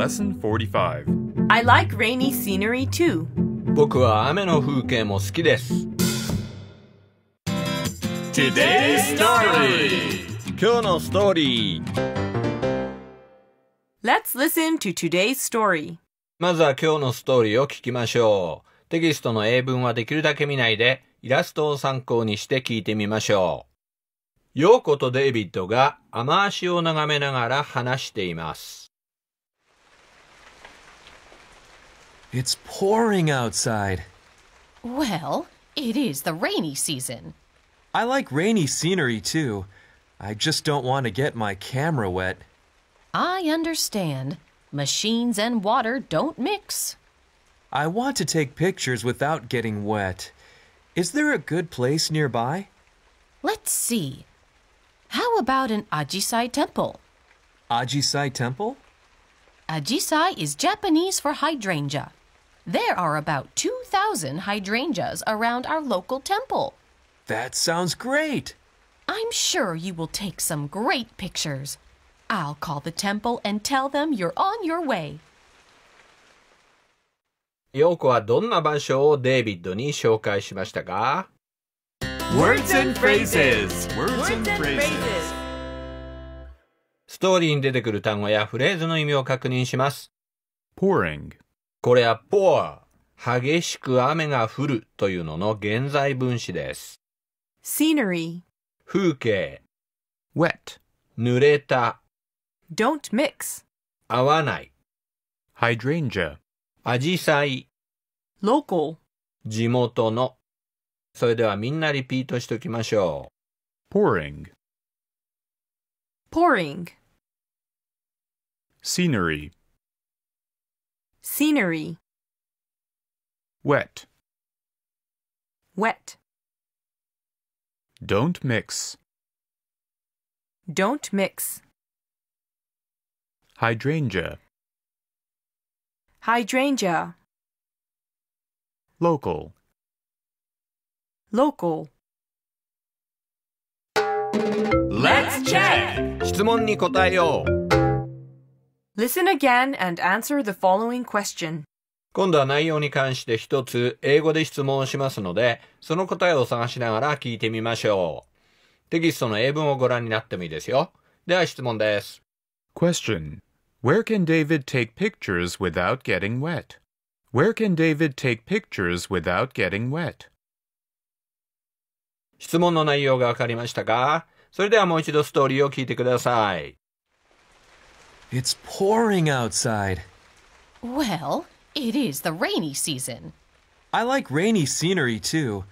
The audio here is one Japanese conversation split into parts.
Lesson 45 I like rainy scenery too. 僕は雨の風景も好きです Today's Story 今日のストーリー Let's listen to today's story まずは今日のストーリーを聞きましょうテキストの英文はできるだけ見ないでイラストを参考にして聞いてみましょうヨーコとデイビッドが雨足を眺めながら話しています It's pouring outside. Well, it is the rainy season. I like rainy scenery too. I just don't want to get my camera wet. I understand. Machines and water don't mix. I want to take pictures without getting wet. Is there a good place nearby? Let's see. How about an Ajisai temple? Ajisai temple? Ajisai is Japanese for hydrangea. There are about 2,000 hydrangeas around our local temple. That sounds great. I'm sure you will take some great pictures. I'll call the temple and tell them you're on your way. 陽子はどんな場所をデイビッドに紹介しましたか Words and phrases. Words and phrases. ストーリーに出てくる単語やフレーズの意味を確認します。Pouring これは pour 激しく雨が降るというのの現在分詞です。scenery 風景 wet 濡れた don't mix 合わない hydrangea アジサイ local 地元のそれではみんなリピートしておきましょう pouring pouring scenery Scenery. Wet. Wet. Don't mix. Don't mix. Hydrangea. Hydrangea. Local. Local. Let's check! 質問に答えよう。Listen again and answer the following question. 今度は内容に関して一つ英語で質問をしますので、その答えを探しながら聞いてみましょう。テキストの英文をご覧になってもいいですよ。では質問です。Question Where can David take pictures without getting wet? Where can David take pictures without getting wet? 質問の内容がわかりましたかそれではもう一度ストーリーを聞いてください。It's pouring outside. Well, it is the rainy season. I like rainy scenery too.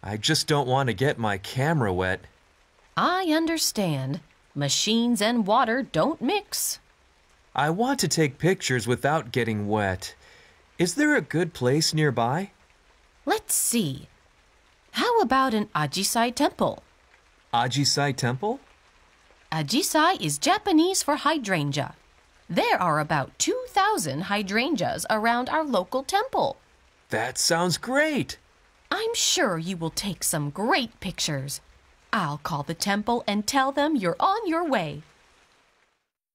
I just don't want to get my camera wet. I understand. Machines and water don't mix. I want to take pictures without getting wet. Is there a good place nearby? Let's see. How about an Ajisai temple? Ajisai temple? Ajisai is Japanese for hydrangea. There are about 2,000 hydrangeas around our local temple. That sounds great. I'm sure you will take some great pictures. I'll call the temple and tell them you're on your way.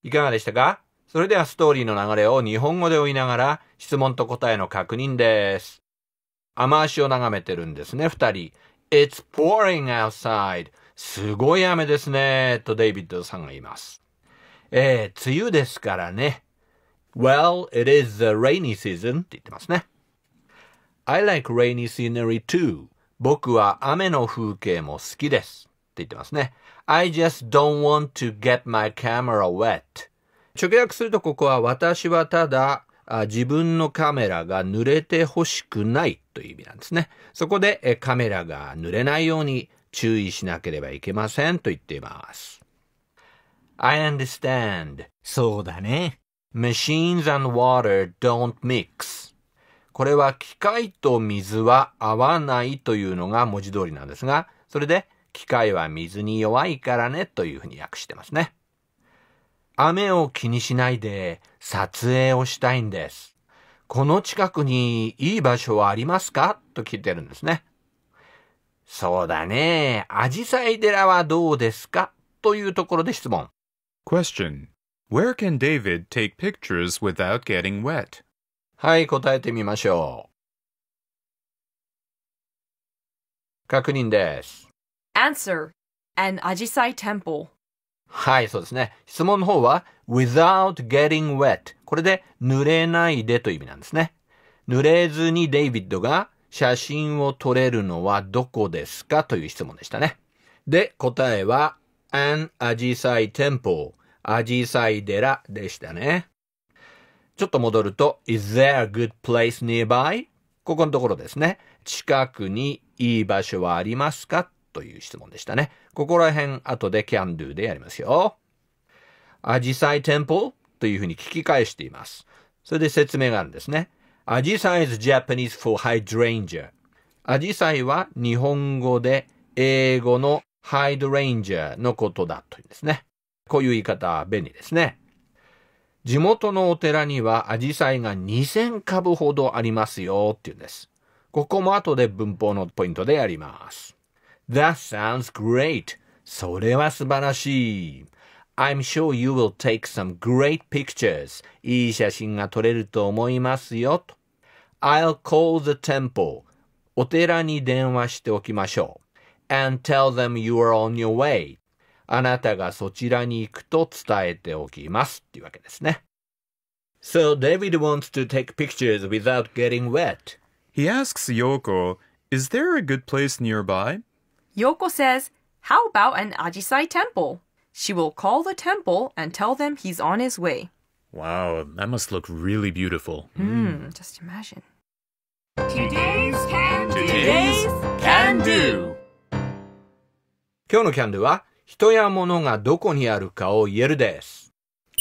いかがでしたかそれではストーリーの流れを日本語で追いながら質問と答えの確認です。雨足を眺めてるんですね、二人。It's pouring outside. すごい雨ですね、とデイビッドさんが言います。えー、梅雨ですからね。Well, it is the rainy season って言ってますね。I like rainy scenery too. 僕は雨の風景も好きです。って言ってますね。I just don't want to get my camera wet. 直訳するとここは私はただ自分のカメラが濡れてほしくないという意味なんですね。そこでカメラが濡れないように注意しなければいけませんと言っています。I understand. そうだね。Machines and water don't mix. これは機械と水は合わないというのが文字通りなんですが、それで機械は水に弱いからねというふうに訳してますね。雨を気にしないで撮影をしたいんです。この近くにいい場所はありますかと聞いてるんですね。そうだね。アジサイ寺はどうですかというところで質問。Question. Where can David take pictures without getting wet? はい、答えてみましょう。確認です。Answer. An Ajisai Temple. はい、そうですね。質問の方は、without getting wet。これで、濡れないでという意味なんですね。濡れずにデイビッドが写真を撮れるのはどこですかという質問でしたね。で、答えは、an Ajisai Temple。アジサイ寺でしたね。ちょっと戻ると、Is there a good place nearby? ここのところですね。近くにいい場所はありますかという質問でしたね。ここら辺後で can do でやりますよ。アジサイ temple というふうに聞き返しています。それで説明があるんですね。アジサイ is Japanese for hydrangea。アジサイは日本語で英語のハイドレンジャーのことだというんですね。こういう言い方、は便利ですね。地元のお寺にはアジサイが2000株ほどありますよっていうんです。ここも後で文法のポイントでやります。That sounds great. それは素晴らしい。I'm sure you will take some great pictures. いい写真が撮れると思いますよ。と I'll call the temple. お寺に電話しておきましょう。And tell them you are on your way. あなたがそちらに行くと伝えておきますっていうわけですね。So David wants to take pictures without getting wet. He asks Yoko, Is there a good place nearby? Yoko says, How about an Ajisai temple? She will call the temple and tell them he's on his way. Wow, that must look really beautiful. Hmm, just imagine. Today's Can Do! Today's Can Do! 今日の Can Do は人や物がどこにあるかを言えるです。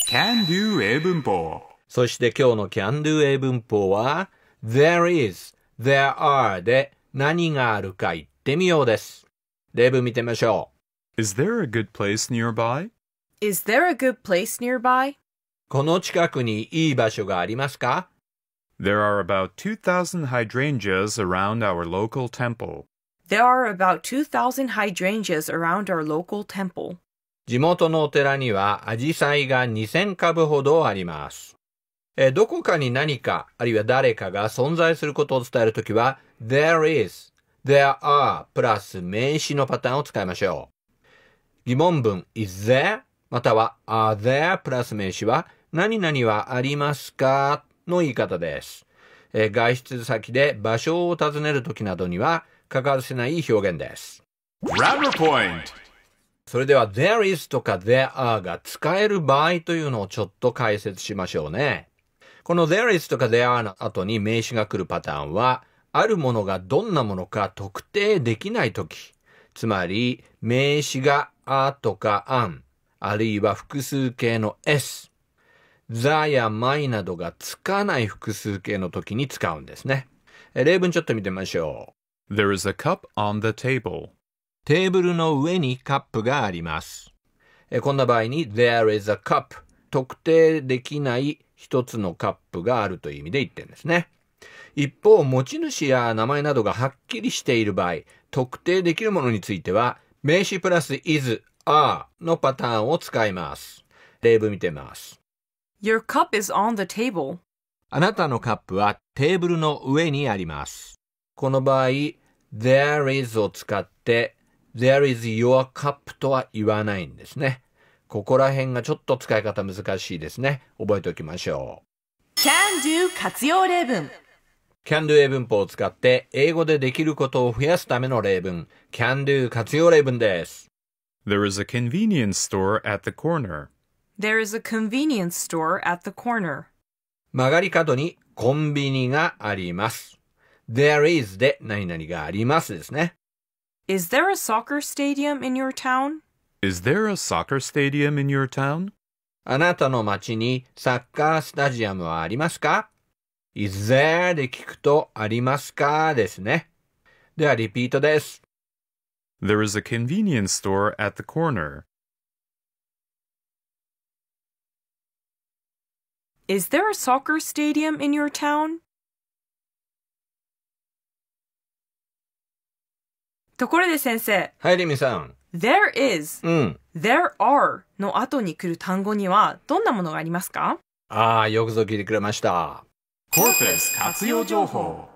Can do 英文法。そして今日の Can do 英文法は、There is, there are で何があるか言ってみようです。例文見てみましょう。Is there a good place nearby? Is there a good place nearby? この近くにいい場所がありますか There are about 2,000 hydrangeas around our local temple. There are about 2,000 hydrangeas around our local temple. 地元のお寺にはアジサイが2000株ほどあります。えどこかに何か、あるいは誰かが存在することを伝えるときは、there is, there are プラス名詞のパターンを使いましょう。疑問文 is there または are there プラス名詞は何々はありますかの言い方です。えー、外出先で場所を尋ねるときなどには欠かせない表現です。それでは there is とか there are が使える場合というのをちょっと解説しましょうね。この there is とか there are の後に名詞が来るパターンは、あるものがどんなものか特定できないとき、つまり名詞があとか an、あるいは複数形の s、ザやマイなどがつかない複数形の時に使うんですね。例文ちょっと見てみましょう。There is a cup on the table. テーブルの上にカップがあります。こんな場合に There is a cup 特定できない一つのカップがあるという意味で言ってるんですね。一方、持ち主や名前などがはっきりしている場合、特定できるものについては、名詞プラス is, are のパターンを使います。例文見てます。Your cup is on the table. あなたのカップはテーブルの上にあります。この場合、there is を使って、there is your cup とは言わないんですね。ここら辺がちょっと使い方難しいですね。覚えておきましょう。can do 活用例文 can do 英文法を使って英語でできることを増やすための例文 can do 活用例文です。There is a convenience store at the corner. There is a convenience store at the corner. 曲がり角にコンビニがあります。There is で何々がありますですね。Is there a soccer stadium in your town? Is there a soccer stadium in your town? あなたの町にサッカースタジアムはありますか ?Is there で聞くとありますかですね。ではリピートです。There is a convenience store at the corner. Is there a soccer stadium in your town? ところで先生。はい、リミさん。There is、うん、There are の後に来る単語にはどんなものがありますかああ、よくぞ聞いてくれました。コープス活用情報。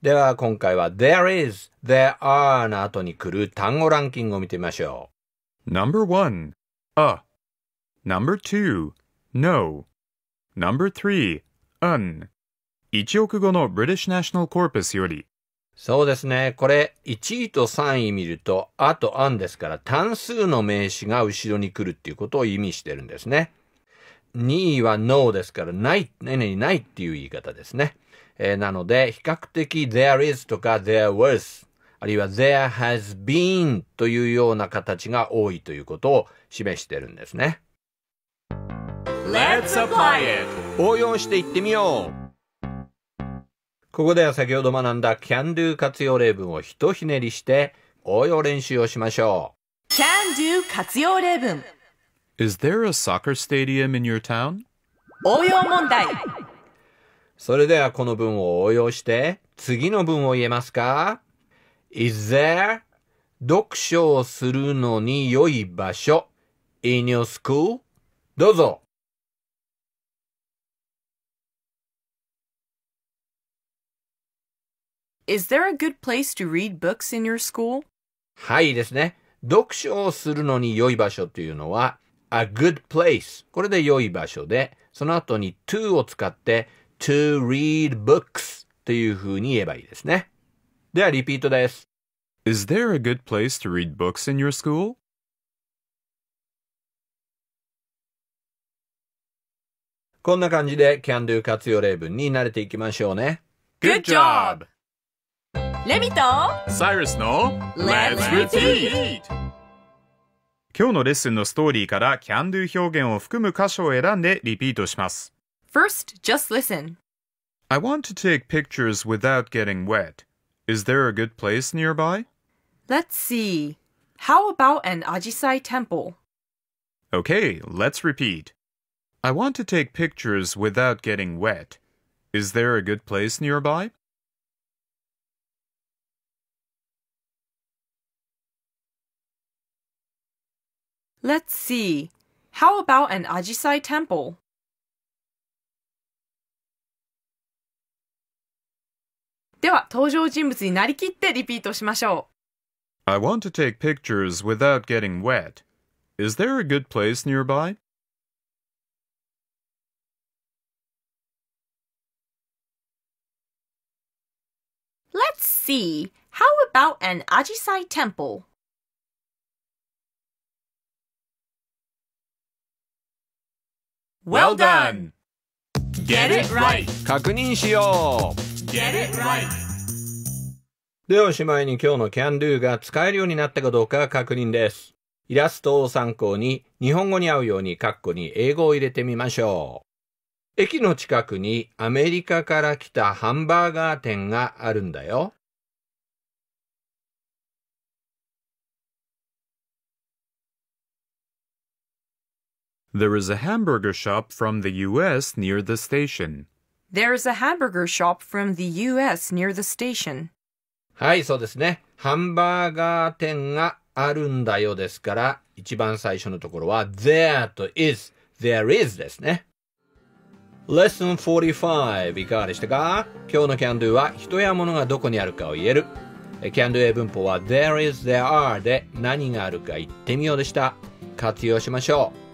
では今回は There is, There are の後に来る単語ランキングを見てみましょう。Number 1 A Number 2 No Number 3 UN 1億語の British National Corpus よりそうですね。これ、1位と3位見ると、あと案ですから、単数の名詞が後ろに来るっていうことを意味してるんですね。2位は no ですから、ない、何々ないっていう言い方ですね。えー、なので、比較的 there is とか there was あるいは there has been というような形が多いということを示してるんですね。Let's apply it! 応用していってみようここでは先ほど学んだ Can Do 活用例文をひとひねりして応用練習をしましょう Can Do 活用例文 Is there a soccer stadium in your town? 応用問題それではこの文を応用して次の文を言えますか ?Is there 読書をするのに良い場所 in your school? どうぞ Is there a good place to read books in your school? はいですね。読書をするのに良い場所というのは、a good place。これで良い場所で、その後に to を使って、to read books というふうに言えばいいですね。では、リピートです。Is there a good place to read books in your school? こんな感じで Can Do 活用例文に慣れていきましょうね。Good job! レミとサイラスの Let's Repeat! 今日のレッスンのストーリーから Can Do 表現を含む箇所を選んでリピートします。First, just listen. I want to take pictures without getting wet. Is there a good place nearby? Let's see. How about an Ajisai temple? Okay, let's repeat. I want to take pictures without getting wet. Is there a good place nearby? Let's see. How about an Ajisai temple? I want to take pictures without getting wet. Is there a good place nearby? Let's see. How about an Ajisai temple? Well done! Get it right! 確認しよう Get it right! ではおしまいに今日の Can Do が使えるようになったかどうか確認です。イラストを参考に日本語に合うようにカッコに英語を入れてみましょう。駅の近くにアメリカから来たハンバーガー店があるんだよ。There is a hamburger shop from the US near the station. There is a hamburger shop from the US near the station. はい、そうですね。ハンバーガー店があるんだよですから、一番最初のところは there と is, there is ですね。Lesson 45いかがでしたか今日の Can Do は人や物がどこにあるかを言える。Can Do 英文法は There is, there are で何があるか言ってみようでした。活用しましょう。